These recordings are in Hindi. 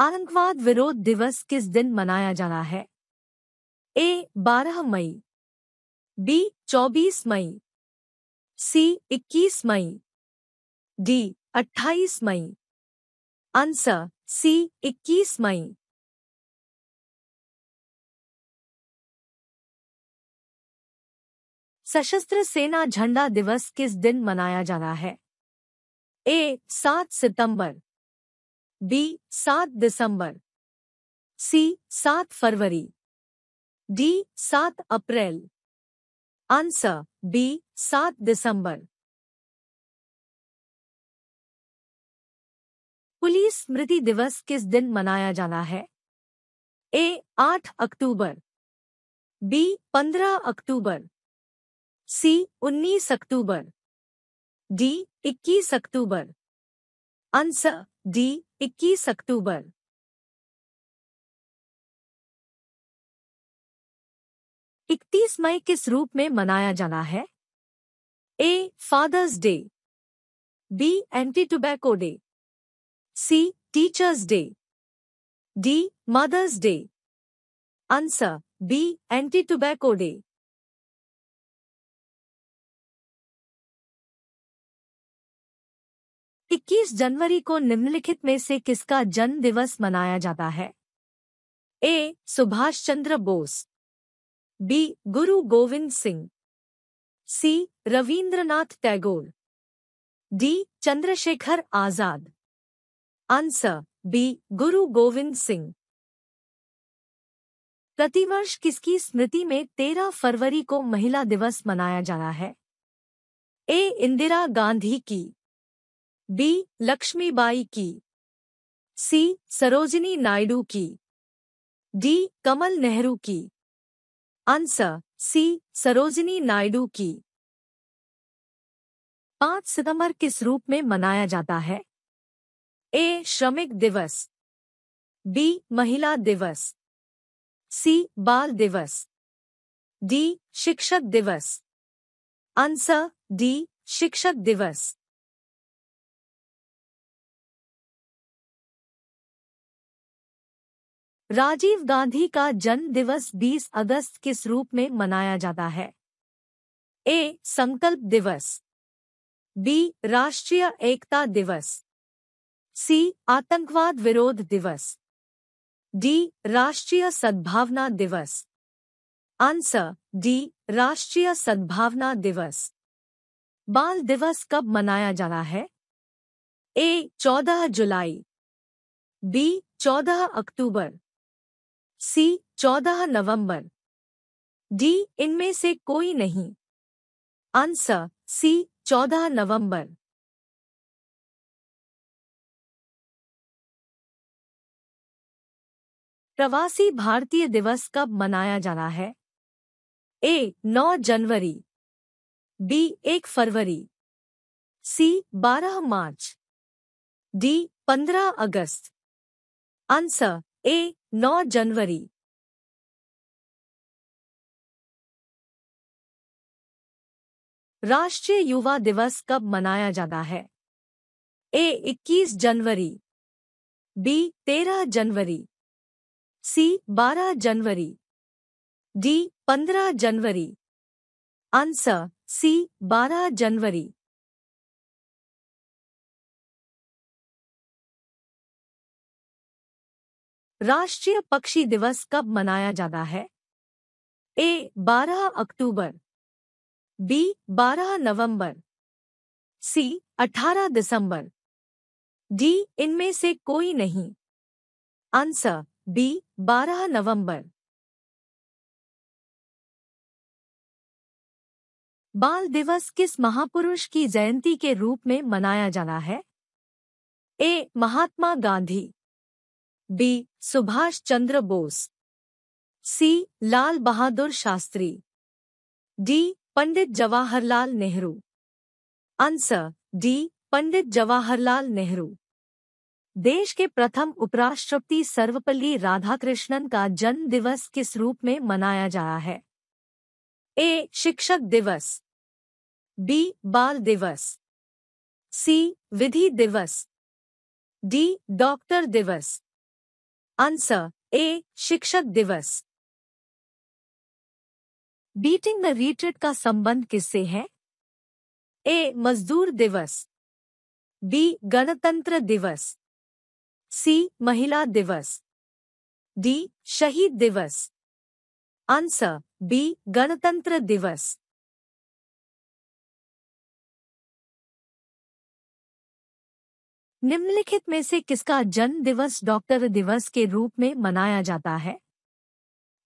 आतंकवाद विरोध दिवस किस दिन मनाया जाना है ए 12 मई बी 24 मई सी 21 मई डी 28 मई आंसर सी 21 मई सशस्त्र सेना झंडा दिवस किस दिन मनाया जाना है ए 7 सितंबर बी सात दिसंबर सी सात फरवरी डी सात अप्रैल आंसर बी सात दिसंबर पुलिस स्मृति दिवस किस दिन मनाया जाना है ए आठ अक्टूबर बी पंद्रह अक्टूबर सी उन्नीस अक्टूबर डी इक्कीस अक्टूबर आंसर डी 21 अक्टूबर इकतीस मई किस रूप में मनाया जाना है A fathers day B anti tobacco day C teachers day D mothers day answer B anti tobacco day इक्कीस जनवरी को निम्नलिखित में से किसका जन्म दिवस मनाया जाता है A Subhash Chandra Bose B Guru Gobind Singh C Rabindranath Tagore D Chandrashekhar Azad answer B Guru Gobind Singh प्रतिवर्ष किसकी स्मृति में तेरह फरवरी को महिला दिवस मनाया जाना है ए इंदिरा गांधी की बी लक्ष्मीबाई की सी सरोजिनी नायडू की डी कमल नेहरू की आंसर सी सरोजिनी नायडू की पांच सितंबर किस रूप में मनाया जाता है ए श्रमिक दिवस बी महिला दिवस सी बाल दिवस डी शिक्षक दिवस आंसर डी शिक्षक दिवस राजीव गांधी का जन्म दिवस 20 अगस्त किस रूप में मनाया जाता है ए संकल्प दिवस बी राष्ट्रीय एकता दिवस सी आतंकवाद विरोध दिवस डी राष्ट्रीय सद्भावना दिवस आंसर डी राष्ट्रीय सद्भावना दिवस बाल दिवस कब मनाया जाना है ए चौदह जुलाई बी चौदह अक्टूबर सी चौदह नवंबर डी इनमें से कोई नहीं आंसर सी चौदह नवंबर प्रवासी भारतीय दिवस कब मनाया जाना है ए 9 जनवरी बी 1 फरवरी सी 12 मार्च डी 15 अगस्त आंसर ए नौ जनवरी राष्ट्रीय युवा दिवस कब मनाया जाता है ए 21 जनवरी बी 13 जनवरी सी 12 जनवरी डी 15 जनवरी आंसर सी 12 जनवरी राष्ट्रीय पक्षी दिवस कब मनाया जाता है A 12 October B 12 November C 18 December D इनमें से कोई नहीं आंसर बी 12 नवंबर बाल दिवस किस महापुरुष की जयंती के रूप में मनाया जाना है A Mahatma Gandhi B Subhash Chandra Bose C Lal Bahadur Shastri D Pandit Jawaharlal Nehru answer D Pandit Jawaharlal Nehru देश के प्रथम उपराष्ट्रपति सर्वपल्ली राधाकृष्णन का जन्म दिवस किस रूप में मनाया जाया है ए शिक्षक दिवस बी बाल दिवस सी विधि दिवस डी डॉक्टर दिवस Answer A. शिक्षक दिवस बीटिंग द रिट्रीट का संबंध किससे है ए मजदूर दिवस बी गणतंत्र दिवस सी महिला दिवस डी शहीद दिवस आंसर बी गणतंत्र दिवस निम्नलिखित में से किसका जन्म दिवस डॉक्टर दिवस के रूप में मनाया जाता है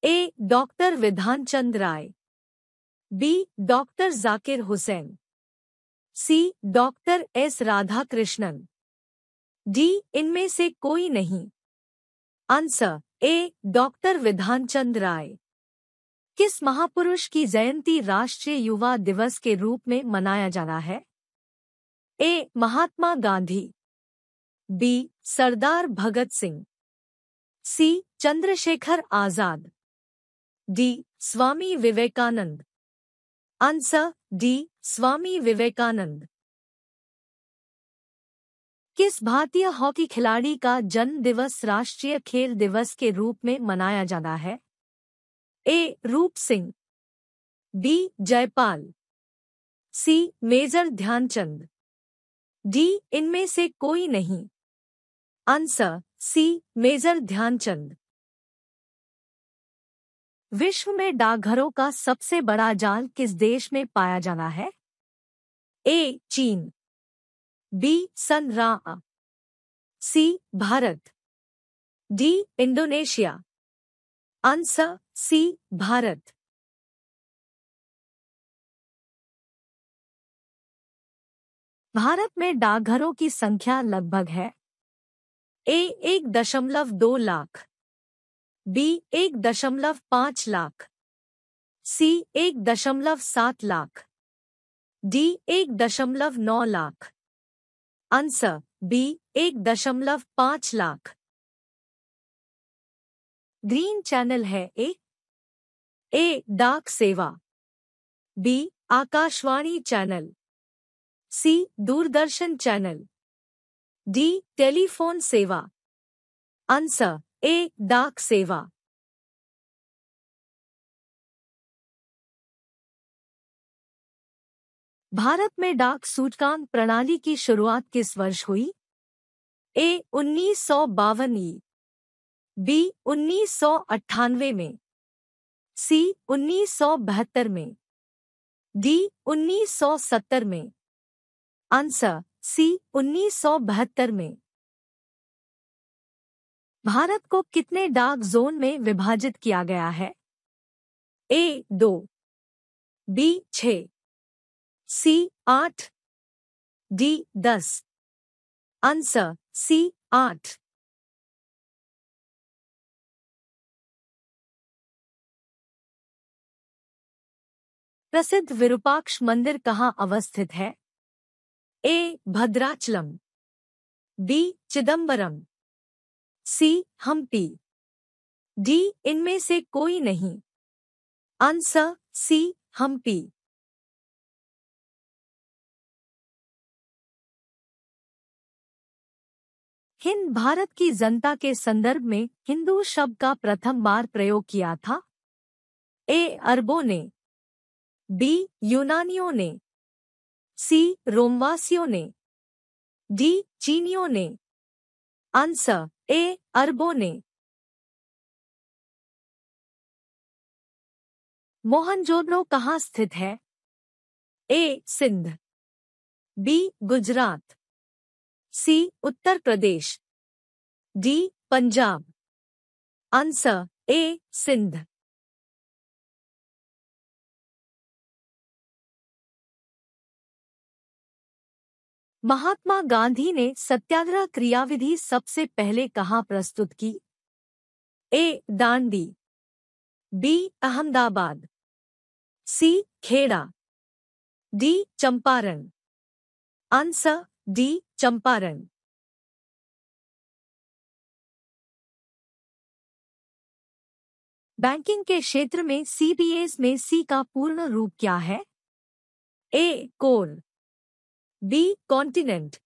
A doctor Bidhan Chand Roy B doctor Zakir Hussain C doctor S Radhakrishnan D इनमें से कोई नहीं answer A doctor Bidhan Chand राय किस महापुरुष की जयंती राष्ट्रीय युवा दिवस के रूप में मनाया जाना है A Mahatma Gandhi B Sardar Bhagat Singh C Chandrashekhar Azad D Swami Vivekananda answer D Swami Vivekananda किस भारतीय हॉकी खिलाड़ी का जन्म दिवस राष्ट्रीय खेल दिवस के रूप में मनाया जाता है A Roop Singh B Jaipal C major Dhyanchand D इनमें से कोई नहीं आंसर सी मेजर ध्यानचंद विश्व में डाकघरों का सबसे बड़ा जाल किस देश में पाया जाना है ए चीन बी सनरा C Bharat D Indonesia answer C Bharat Bharat में डाकघरों की संख्या लगभग है ए एक दशमलव दो लाख बी एक दशमलव पांच लाख सी एक दशमलव सात लाख डी एक दशमलव नौ लाख आंसर बी एक दशमलव पांच लाख ग्रीन चैनल है ए ए डाक सेवा B Akashvani channel C Doordarshan channel D telephone सेवा आंसर ए डाक सेवा भारत में डाक सूचकांक प्रणाली की शुरुआत किस वर्ष हुई ए उन्नीस सौ बावन ई बी उन्नीस सौ अट्ठानवे में सी उन्नीस सौ बहत्तर में डी उन्नीस सौ सत्तर में आंसर सी उन्नीस में भारत को कितने डार्क जोन में विभाजित किया गया है ए दो बी छ सी आठ डी दस आंसर सी आठ प्रसिद्ध विरूपाक्ष मंदिर कहाँ अवस्थित है A Bhadrachalam B Chidambaram C Hampi D इनमें से कोई नहीं आंसर सी हम्पी हिंद भारत की जनता के संदर्भ में हिंदू शब्द का प्रथम बार प्रयोग किया था ए अरबों ने बी यूनानियों ने सी रोमवासियों ने डी चीनियों ने आंसर ए अरबों ने मोहनजोदड़ो कहाँ स्थित है A Sindh B Gujarat C Uttar Pradesh D Punjab answer A Sindh Mahatma Gandhi ने सत्याग्रह क्रियाविधि सबसे पहले कहा प्रस्तुत की A Dandi B Ahmedabad C Kheda D Champaran answer D Champaran banking के क्षेत्र में सीबीएस में सी का पूर्ण रूप क्या है A core B. Continent.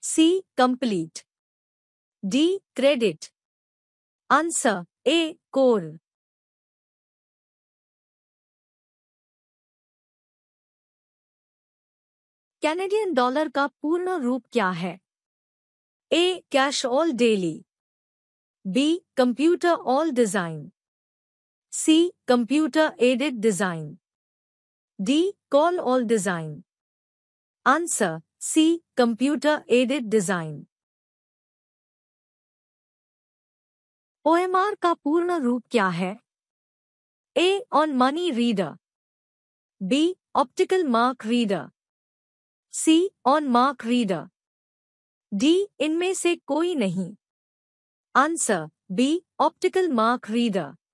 C. Complete. D. Credit. Answer A. Core. Canadian dollar का पूर्ण रूप क्या है A cash all daily B computer all design C computer aided design D call all design Answer C. Computer aided design. OMR का पूर्ण रूप क्या है A. On money reader. B. Optical mark reader. C. On mark reader. D. इनमें से कोई नहीं answer B optical mark reader